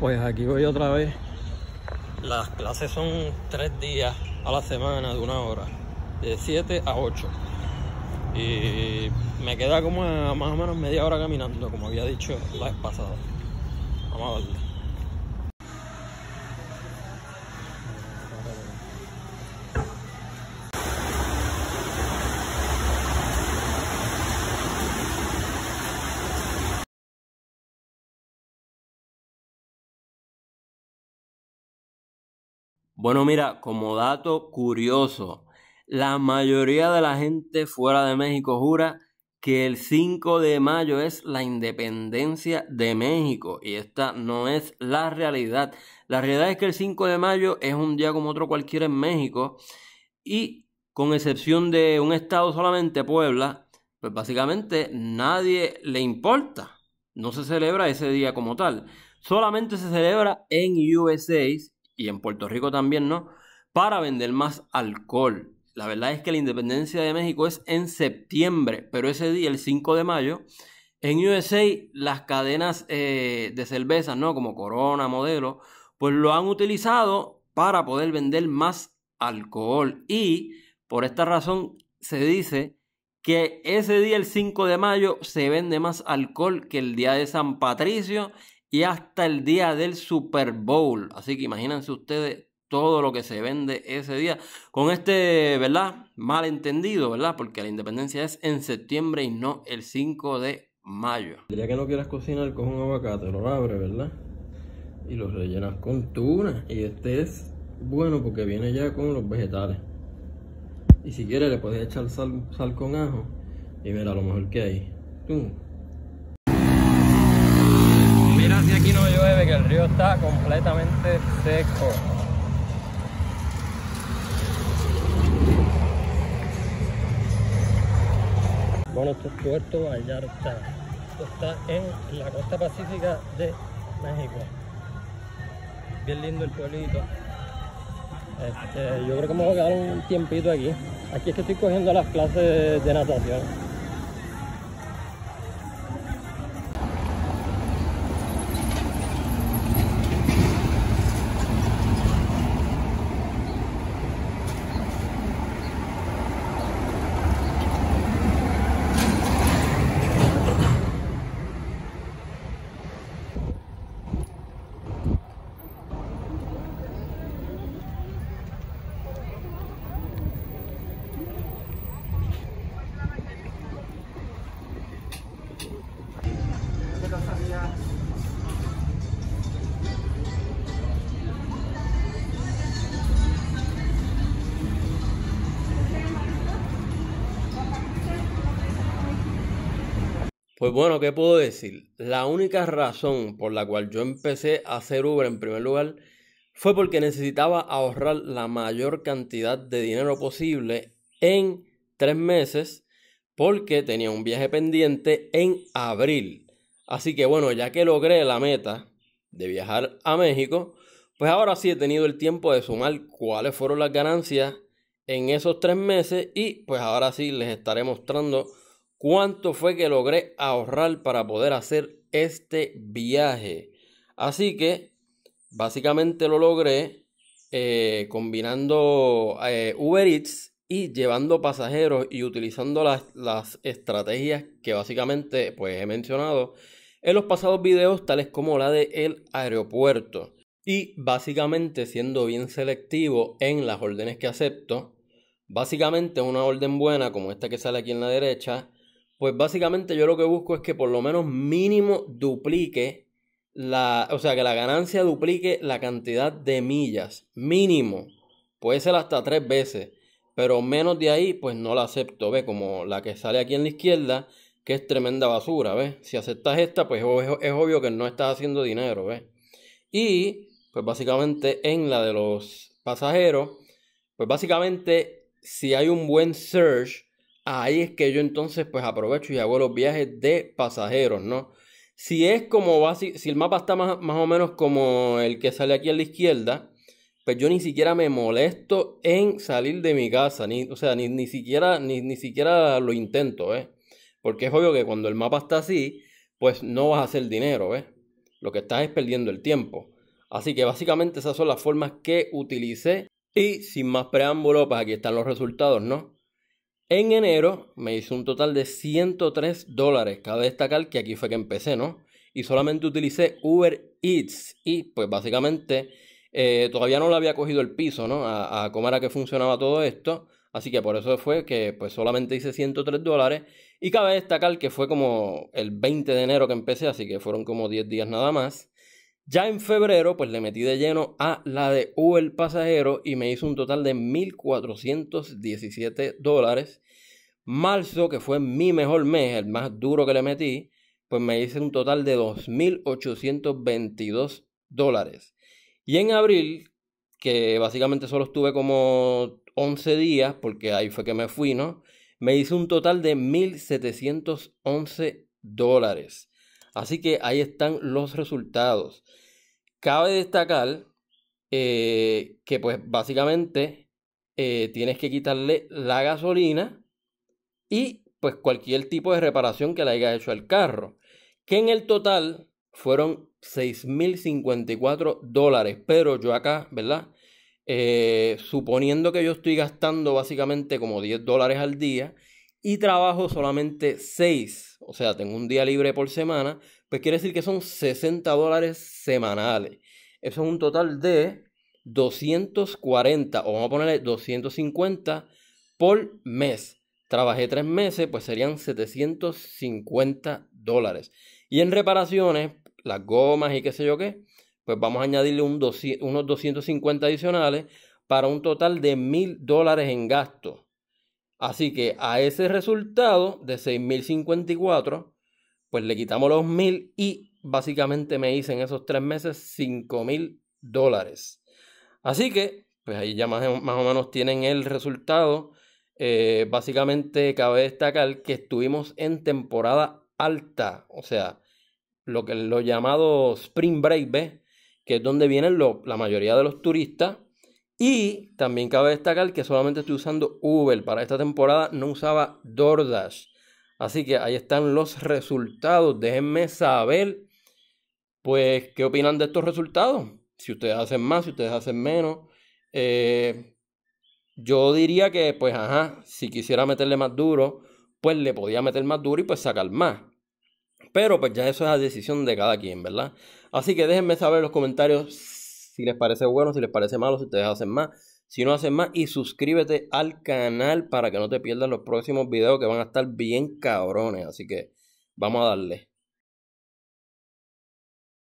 Pues aquí voy otra vez. Las clases son tres días a la semana de una hora, de 7 a 8. Y me queda como más o menos media hora caminando, como había dicho la vez pasada. Vamos a Bueno, mira, como dato curioso, la mayoría de la gente fuera de México jura que el 5 de mayo es la independencia de México y esta no es la realidad. La realidad es que el 5 de mayo es un día como otro cualquiera en México y con excepción de un estado solamente, Puebla, pues básicamente nadie le importa. No se celebra ese día como tal. Solamente se celebra en USA y en Puerto Rico también, ¿no? Para vender más alcohol. La verdad es que la independencia de México es en septiembre, pero ese día, el 5 de mayo, en USA las cadenas eh, de cervezas, ¿no? Como Corona, Modelo, pues lo han utilizado para poder vender más alcohol. Y por esta razón se dice que ese día, el 5 de mayo, se vende más alcohol que el día de San Patricio y hasta el día del Super Bowl. Así que imagínense ustedes todo lo que se vende ese día. Con este, ¿verdad? Malentendido, ¿verdad? Porque la independencia es en septiembre y no el 5 de mayo. Día que no quieras cocinar, con un aguacate, lo abres, ¿verdad? Y lo rellenas con tuna. Y este es bueno porque viene ya con los vegetales. Y si quieres le puedes echar sal, con ajo. Y mira lo mejor que hay aquí no llueve, que el río está completamente seco. Bueno, esto es Puerto Vallarta. Esto está en la costa pacífica de México. Bien lindo el pueblito. Este, yo creo que me voy a quedar un tiempito aquí. Aquí es que estoy cogiendo las clases de natación. Pues bueno, ¿qué puedo decir? La única razón por la cual yo empecé a hacer Uber en primer lugar fue porque necesitaba ahorrar la mayor cantidad de dinero posible en tres meses porque tenía un viaje pendiente en abril. Así que bueno, ya que logré la meta de viajar a México, pues ahora sí he tenido el tiempo de sumar cuáles fueron las ganancias en esos tres meses y pues ahora sí les estaré mostrando cuánto fue que logré ahorrar para poder hacer este viaje. Así que básicamente lo logré eh, combinando eh, Uber Eats y llevando pasajeros y utilizando las, las, estrategias que básicamente pues he mencionado en los pasados videos tales como la de el aeropuerto y básicamente siendo bien selectivo en las órdenes que acepto básicamente una orden buena como esta que sale aquí en la derecha pues básicamente yo lo que busco es que por lo menos mínimo duplique la, o sea, que la ganancia duplique la cantidad de millas, mínimo. Puede ser hasta tres veces, pero menos de ahí, pues no la acepto, ¿ves? Como la que sale aquí en la izquierda, que es tremenda basura, ¿ves? Si aceptas esta, pues es, obvio que no estás haciendo dinero, ¿ves? Y, pues básicamente en la de los pasajeros, pues básicamente si hay un buen search, ahí es que yo entonces pues aprovecho y hago los viajes de pasajeros, ¿no? Si es como si, el mapa está más, más, o menos como el que sale aquí a la izquierda, pues yo ni siquiera me molesto en salir de mi casa, ni, o sea, ni, ni siquiera, ni, ni siquiera lo intento, ¿eh? Porque es obvio que cuando el mapa está así, pues no vas a hacer dinero, ¿ves? Lo que estás es perdiendo el tiempo. Así que básicamente esas son las formas que utilicé. Y sin más preámbulo, pues aquí están los resultados, ¿no? En enero me hice un total de 103 dólares. Cabe destacar que aquí fue que empecé, ¿no? Y solamente utilicé Uber Eats. Y pues básicamente eh, todavía no le había cogido el piso, ¿no? A, cómo era que funcionaba todo esto. Así que por eso fue que pues solamente hice 103 dólares. Y cabe destacar que fue como el 20 de enero que empecé, así que fueron como 10 días nada más. Ya en febrero, pues le metí de lleno a la de el pasajero y me hizo un total de 1.417 dólares. Marzo, que fue mi mejor mes, el más duro que le metí, pues me hice un total de 2.822 dólares. Y en abril, que básicamente solo estuve como 11 días, porque ahí fue que me fui, ¿no? Me hice un total de 1.711 dólares. Así que ahí están los resultados. Cabe destacar eh, que pues básicamente eh, tienes que quitarle la gasolina y pues cualquier tipo de reparación que le haya hecho al carro. Que en el total fueron 6.054 dólares. Pero yo acá, ¿verdad? Eh, suponiendo que yo estoy gastando básicamente como 10 dólares al día y trabajo solamente 6, o sea, tengo un día libre por semana, pues quiere decir que son 60 dólares semanales. Eso es un total de 240, o vamos a ponerle 250 por mes. Trabajé 3 meses, pues serían 750 dólares. Y en reparaciones, las gomas y qué sé yo qué, pues vamos a añadirle unos 250 adicionales para un total de 1000 dólares en gasto. Así que a ese resultado de 6.054, pues le quitamos los 1.000 y básicamente me hice en esos tres meses 5.000 dólares. Así que, pues ahí ya más, o menos tienen el resultado. Eh, básicamente cabe destacar que estuvimos en temporada alta, o sea, lo, que, lo llamado Spring Break, que es donde vienen la mayoría de los turistas y también cabe destacar que solamente estoy usando Uber. Para esta temporada no usaba DoorDash. Así que ahí están los resultados. Déjenme saber, pues, qué opinan de estos resultados. Si ustedes hacen más, si ustedes hacen menos. Eh, yo diría que, pues, ajá, si quisiera meterle más duro, pues le podía meter más duro y pues sacar más. Pero pues ya eso es la decisión de cada quien, ¿verdad? Así que déjenme saber en los comentarios si les parece bueno, si les parece malo, si ustedes hacen más. Si no hacen más, y suscríbete al canal para que no te pierdas los próximos videos que van a estar bien cabrones. Así que vamos a darle.